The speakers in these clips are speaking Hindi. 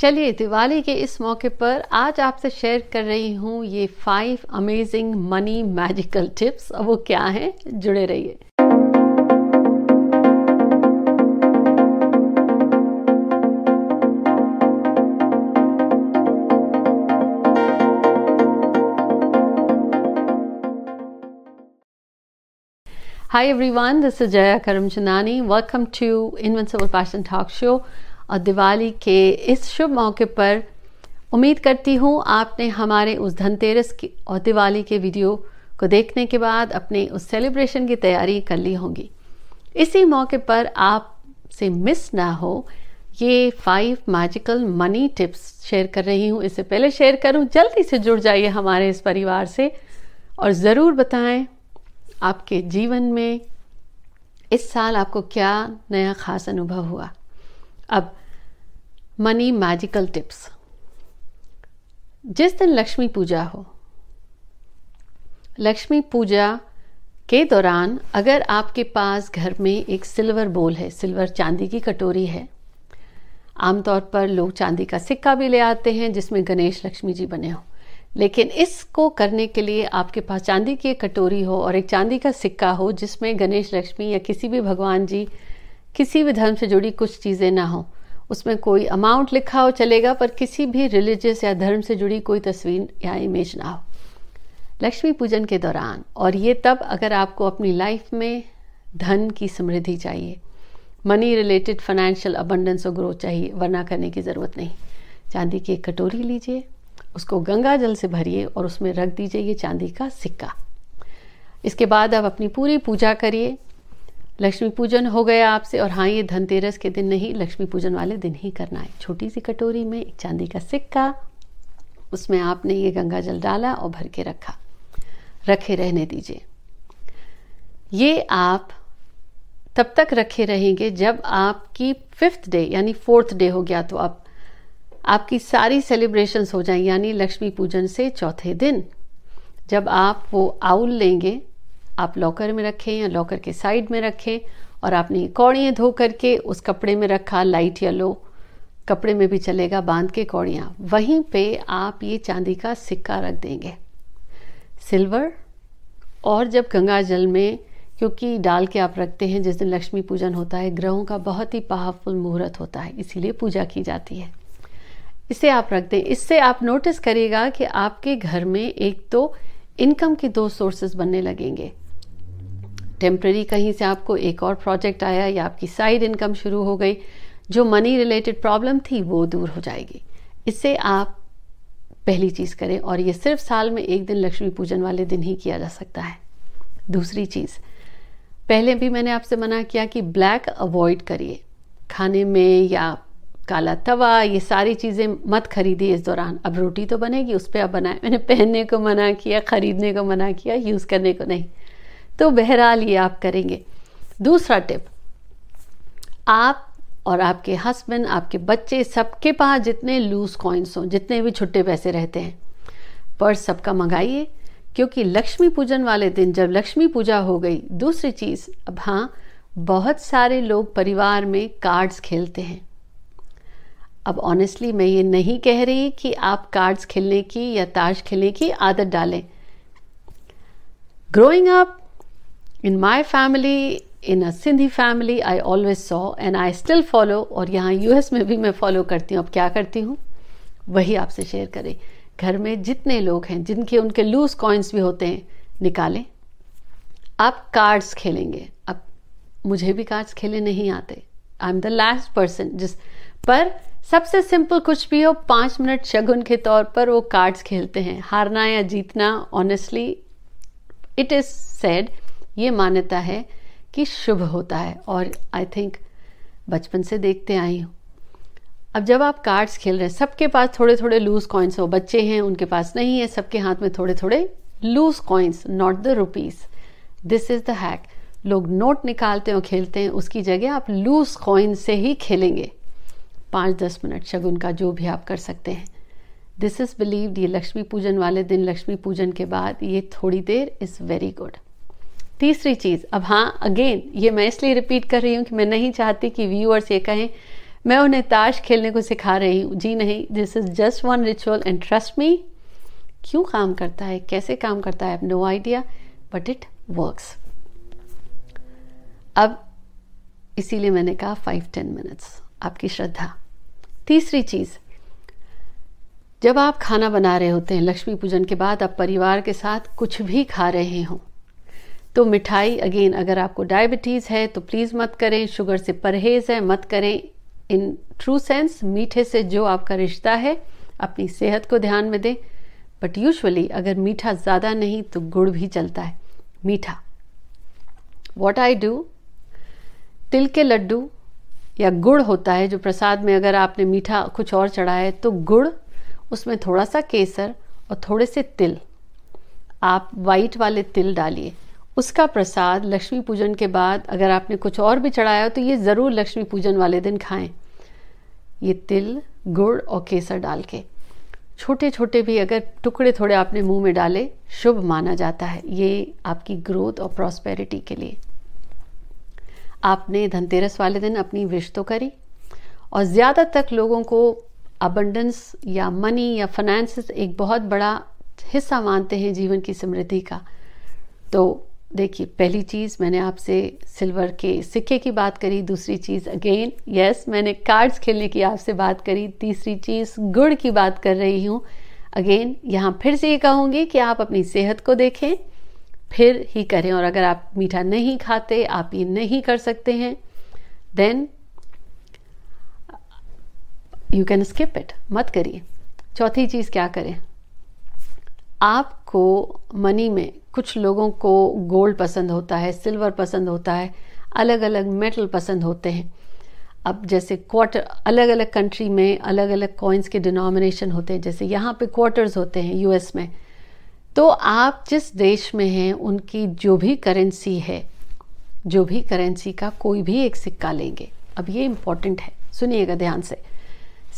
चलिए दिवाली के इस मौके पर आज आपसे शेयर कर रही हूँ ये five amazing money magical tips अब वो क्या हैं जुड़े रहिए Hi everyone, this is Jaya Karamchandani. Welcome to Invincible Passion Talk Show. और दिवाली के इस शुभ मौके पर उम्मीद करती हूँ आपने हमारे उस धनतेरस की और दिवाली के वीडियो को देखने के बाद अपने उस सेलिब्रेशन की तैयारी कर ली होगी इसी मौके पर आप से मिस ना हो ये five magical money tips share कर रही हूँ इससे पहले शेयर करूँ जल्दी से जुड़ जाइए हमारे इस परिवार से और ज़रूर बताएं आपके जीवन में इस साल आपको क्या नया खास अनुभव हुआ अब मनी मैजिकल टिप्स जिस दिन लक्ष्मी पूजा हो लक्ष्मी पूजा के दौरान अगर आपके पास घर में एक सिल्वर बोल है सिल्वर चांदी की कटोरी है आमतौर पर लोग चांदी का सिक्का भी ले आते हैं जिसमें गणेश लक्ष्मी जी बने हों लेकिन इसको करने के लिए आपके पास चांदी की एक कटोरी हो और एक चांदी का सिक्का हो जिसमें गणेश लक्ष्मी या किसी भी भगवान जी किसी भी धर्म से जुड़ी कुछ चीज़ें ना हो उसमें कोई अमाउंट लिखा हो चलेगा पर किसी भी रिलीजियस या धर्म से जुड़ी कोई तस्वीर या इमेज ना हो लक्ष्मी पूजन के दौरान और ये तब अगर आपको अपनी लाइफ में धन की समृद्धि चाहिए मनी रिलेटेड फाइनेंशियल अबंडेंस और ग्रोथ चाहिए वरना करने की ज़रूरत नहीं चांदी की एक कटोरी लीजिए उसको गंगा जल से भरिए और उसमें रख दीजिए ये चांदी का सिक्का इसके बाद आप अपनी पूरी पूजा करिए लक्ष्मी पूजन हो गया आपसे और हाँ ये धनतेरस के दिन नहीं लक्ष्मी पूजन वाले दिन ही करना है छोटी सी कटोरी में एक चांदी का सिक्का उसमें आपने ये गंगा जल डाला और भर के रखा रखे रहने दीजिए ये आप तब तक रखे रहेंगे जब आपकी फिफ्थ डे यानी फोर्थ डे हो गया तो आप आपकी सारी सेलिब्रेशंस हो जाएं यानी लक्ष्मी पूजन से चौथे दिन जब आप वो आउल लेंगे आप लॉकर में रखें या लॉकर के साइड में रखें और आपने कौड़ियाँ धो करके उस कपड़े में रखा लाइट येलो कपड़े में भी चलेगा बांध के कौड़ियाँ वहीं पे आप ये चांदी का सिक्का रख देंगे सिल्वर और जब गंगा जल में क्योंकि डाल के आप रखते हैं जिस दिन लक्ष्मी पूजन होता है ग्रहों का बहुत ही पावरफुल मुहूर्त होता है इसीलिए पूजा की जाती है इसे आप रख दें इससे आप नोटिस करिएगा कि आपके घर में एक तो इनकम के दो सोर्सेज बनने लगेंगे टेम्प्ररी कहीं से आपको एक और प्रोजेक्ट आया या आपकी साइड इनकम शुरू हो गई जो मनी रिलेटेड प्रॉब्लम थी वो दूर हो जाएगी इससे आप पहली चीज़ करें और ये सिर्फ साल में एक दिन लक्ष्मी पूजन वाले दिन ही किया जा सकता है दूसरी चीज़ पहले भी मैंने आपसे मना किया कि ब्लैक अवॉइड करिए खाने में या काला तवा ये सारी चीज़ें मत खरीदिए इस दौरान अब रोटी तो बनेगी उस पर आप बनाए मैंने पहनने को मना किया ख़रीदने को मना किया यूज़ करने को नहीं तो बहरहाल ये आप करेंगे दूसरा टिप आप और आपके हस्बैंड आपके बच्चे सबके पास जितने लूज कॉइन्स हों जितने भी छुट्टे पैसे रहते हैं पर्स सबका मंगाइए क्योंकि लक्ष्मी पूजन वाले दिन जब लक्ष्मी पूजा हो गई दूसरी चीज़ अब हाँ बहुत सारे लोग परिवार में कार्ड्स खेलते हैं अब ऑनेस्टली मैं ये नहीं कह रही कि आप कार्ड्स खेलने की या ताश खेलने की आदत डालें growing up in my family in a Sindhi family I always saw and I still follow और यहाँ यूएस में भी मैं फॉलो करती हूँ अब क्या करती हूँ वही आपसे शेयर करें घर में जितने लोग हैं जिनके उनके लूज कॉइन्स भी होते हैं निकालें आप कार्ड्स खेलेंगे अब मुझे भी कार्ड्स खेले नहीं आते I am the last person जिस पर सबसे सिंपल कुछ भी हो पाँच मिनट शगुन के तौर पर वो कार्ड्स खेलते हैं हारना या जीतना ऑनेस्टली इट इज सेड ये मान्यता है कि शुभ होता है और आई थिंक बचपन से देखते आई हूँ अब जब आप कार्ड्स खेल रहे हैं सबके पास थोड़े थोड़े लूज कॉइन्स हो बच्चे हैं उनके पास नहीं है सबके हाथ में थोड़े थोड़े loose coins not the rupees this is the hack लोग नोट निकालते हैं और खेलते हैं उसकी जगह आप लूज कॉइन से ही खेलेंगे पाँच दस मिनट शगुन का जो भी आप कर सकते हैं दिस इज़ बिलीव्ड ये लक्ष्मी पूजन वाले दिन लक्ष्मी पूजन के बाद ये थोड़ी देर इज़ वेरी गुड तीसरी चीज़ अब हाँ अगेन ये मैं इसलिए रिपीट कर रही हूँ कि मैं नहीं चाहती कि व्यूअर्स ये कहें मैं उन्हें ताश खेलने को सिखा रही हूँ जी नहीं this is just one ritual and trust me क्यों काम करता है कैसे काम करता है no idea but it works अब इसीलिए मैंने कहा फाइव टेन मिनट्स आपकी श्रद्धा तीसरी चीज़ जब आप खाना बना रहे होते हैं लक्ष्मी पूजन के बाद आप परिवार के साथ कुछ भी खा रहे हों तो मिठाई अगेन अगर आपको डायबिटीज़ है तो प्लीज़ मत करें शुगर से परहेज़ है मत करें इन ट्रू सेंस मीठे से जो आपका रिश्ता है अपनी सेहत को ध्यान में दें बट यूजली अगर मीठा ज़्यादा नहीं तो गुड़ भी चलता है मीठा वॉट आई डू तिल के लड्डू या गुड़ होता है जो प्रसाद में अगर आपने मीठा कुछ और चढ़ाया है तो गुड़ उसमें थोड़ा सा केसर और थोड़े से तिल आप वाइट वाले तिल डालिए उसका प्रसाद लक्ष्मी पूजन के बाद अगर आपने कुछ और भी चढ़ाया हो तो ये ज़रूर लक्ष्मी पूजन वाले दिन खाएं ये तिल गुड़ और केसर डाल के छोटे छोटे भी अगर टुकड़े थोड़े आपने मुंह में डाले शुभ माना जाता है ये आपकी ग्रोथ और प्रॉस्पेरिटी के लिए आपने धनतेरस वाले दिन अपनी विश तो करी और ज़्यादा तक लोगों को अबंडेंस या मनी या फाइनेंस एक बहुत बड़ा हिस्सा मानते हैं जीवन की समृद्धि का तो देखिए पहली चीज़ मैंने आपसे सिल्वर के सिक्के की बात करी दूसरी चीज़ अगेन यस मैंने कार्ड्स खेलने की आपसे बात करी तीसरी चीज़ गुड़ की बात कर रही हूँ अगेन यहाँ फिर से ये कहूँगी कि आप अपनी सेहत को देखें फिर ही करें और अगर आप मीठा नहीं खाते आप ये नहीं कर सकते हैं then you can skip it मत करिए चौथी चीज़ क्या करें आपको मनी में कुछ लोगों को गोल्ड पसंद होता है सिल्वर पसंद होता है अलग अलग मेटल पसंद होते हैं अब जैसे क्वार्टर अलग अलग कंट्री में अलग अलग कॉइन्स के डिनोमिनेशन होते हैं जैसे यहाँ पे क्वार्टर्स होते हैं यूएस में तो आप जिस देश में हैं उनकी जो भी करेंसी है जो भी करेंसी का कोई भी एक सिक्का लेंगे अब ये इम्पोर्टेंट है सुनिएगा ध्यान से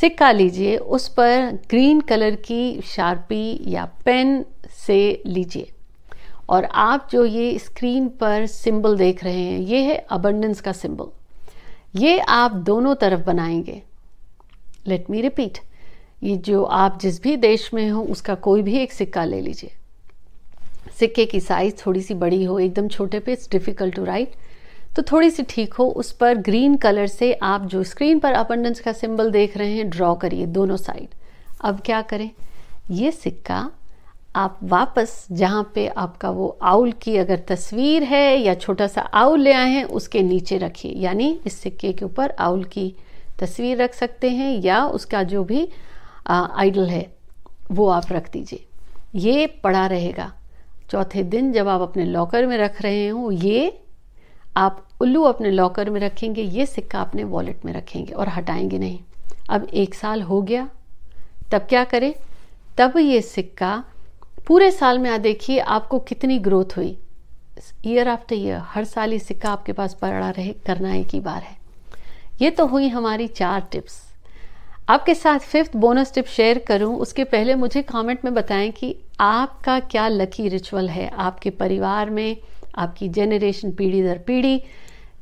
सिक्का लीजिए उस पर ग्रीन कलर की शार्पी या पेन से लीजिए और आप जो ये स्क्रीन पर सिंबल देख रहे हैं ये है अबंडेंस का सिंबल ये आप दोनों तरफ बनाएंगे लेट मी रिपीट ये जो आप जिस भी देश में हो उसका कोई भी एक सिक्का ले लीजिए सिक्के की साइज थोड़ी सी बड़ी हो एकदम छोटे पे इट्स डिफ़िकल्ट टू राइट तो थोड़ी सी ठीक हो उस पर ग्रीन कलर से आप जो स्क्रीन पर अपंडेंस का सिंबल देख रहे हैं ड्रॉ करिए दोनों साइड अब क्या करें ये सिक्का आप वापस जहाँ पे आपका वो आउल की अगर तस्वीर है या छोटा सा आउल ले आए हैं उसके नीचे रखिए यानी इस सिक्के के ऊपर आउल की तस्वीर रख सकते हैं या उसका जो भी आइडल है वो आप रख दीजिए ये पड़ा रहेगा चौथे दिन जब आप अपने लॉकर में रख रहे हो ये आप उल्लू अपने लॉकर में रखेंगे ये सिक्का अपने वॉलेट में रखेंगे और हटाएंगे नहीं अब एक साल हो गया तब क्या करें तब ये सिक्का पूरे साल में आ देखिए आपको कितनी ग्रोथ हुई ईयर आफ्टर ईयर हर साल ये सिक्का आपके पास पड़ा रहे करना एक ही बार है ये तो हुई हमारी चार टिप्स आपके साथ फिफ्थ बोनस टिप शेयर करूं उसके पहले मुझे कमेंट में बताएं कि आपका क्या लकी रिचुअल है आपके परिवार में आपकी जेनरेशन पीढ़ी दर पीढ़ी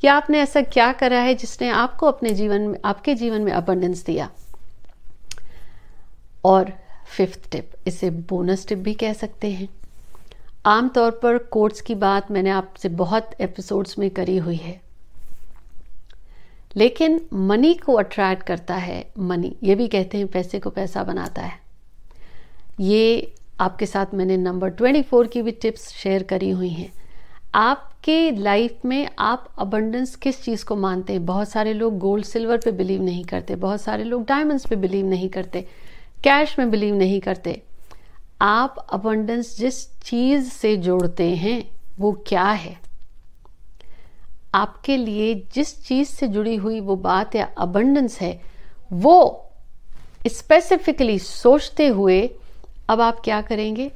या आपने ऐसा क्या करा है जिसने आपको अपने जीवन में आपके जीवन में अबंडेंस दिया और फिफ्थ टिप इसे बोनस टिप भी कह सकते हैं आमतौर पर कोर्ट्स की बात मैंने आपसे बहुत एपिसोड्स में करी हुई है लेकिन मनी को अट्रैक्ट करता है मनी ये भी कहते हैं पैसे को पैसा बनाता है ये आपके साथ मैंने नंबर ट्वेंटी फोर की भी टिप्स शेयर करी हुई हैं आपके लाइफ में आप अबंडेंस किस चीज़ को मानते हैं बहुत सारे लोग गोल्ड सिल्वर पे बिलीव नहीं करते बहुत सारे लोग डायमंड्स पे बिलीव नहीं करते कैश में बिलीव नहीं करते आप अबंडेंस जिस चीज़ से जोड़ते हैं वो क्या है आपके लिए जिस चीज़ से जुड़ी हुई वो बात या अबंडेंस है वो स्पेसिफिकली सोचते हुए अब आप क्या करेंगे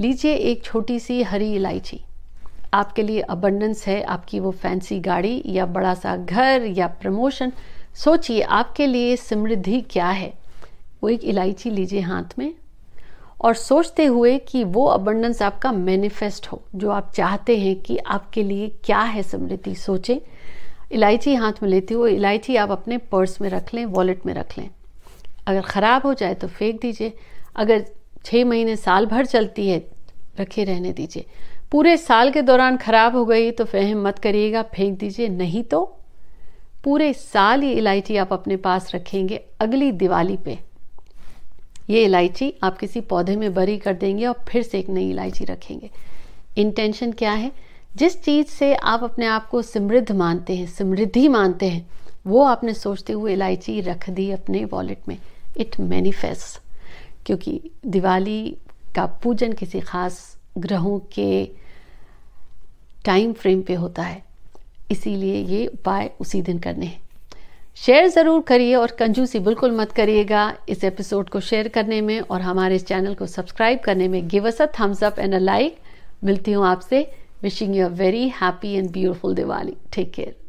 लीजिए एक छोटी सी हरी इलायची आपके लिए अबंडेंस है आपकी वो फैंसी गाड़ी या बड़ा सा घर या प्रमोशन सोचिए आपके लिए समृद्धि क्या है वो एक इलायची लीजिए हाथ में और सोचते हुए कि वो अबंडेंस आपका मैनिफेस्ट हो जो आप चाहते हैं कि आपके लिए क्या है समृद्धि सोचें इलायची हाथ में लेते हुए इलायची आप अपने पर्स में रख लें वॉलेट में रख लें अगर ख़राब हो जाए तो फेंक दीजिए अगर छः महीने साल भर चलती है रखे रहने दीजिए पूरे साल के दौरान ख़राब हो गई तो फहम मत करिएगा फेंक दीजिए नहीं तो पूरे साल ये इलायची आप अपने पास रखेंगे अगली दिवाली पे ये इलायची आप किसी पौधे में बरी कर देंगे और फिर से एक नई इलायची रखेंगे इंटेंशन क्या है जिस चीज़ से आप अपने आप को समृद्ध मानते हैं समृद्धि मानते हैं वो आपने सोचते हुए इलायची रख दी अपने वॉलेट में इट मैनिफेस्ट क्योंकि दिवाली का पूजन किसी खास ग्रहों के टाइम फ्रेम पे होता है इसीलिए ये उपाय उसी दिन करने हैं शेयर ज़रूर करिए और कंजूसी बिल्कुल मत करिएगा इस एपिसोड को शेयर करने में और हमारे इस चैनल को सब्सक्राइब करने में give us a thumbs up and a like मिलती हूँ आपसे wishing you a very happy and beautiful Diwali take care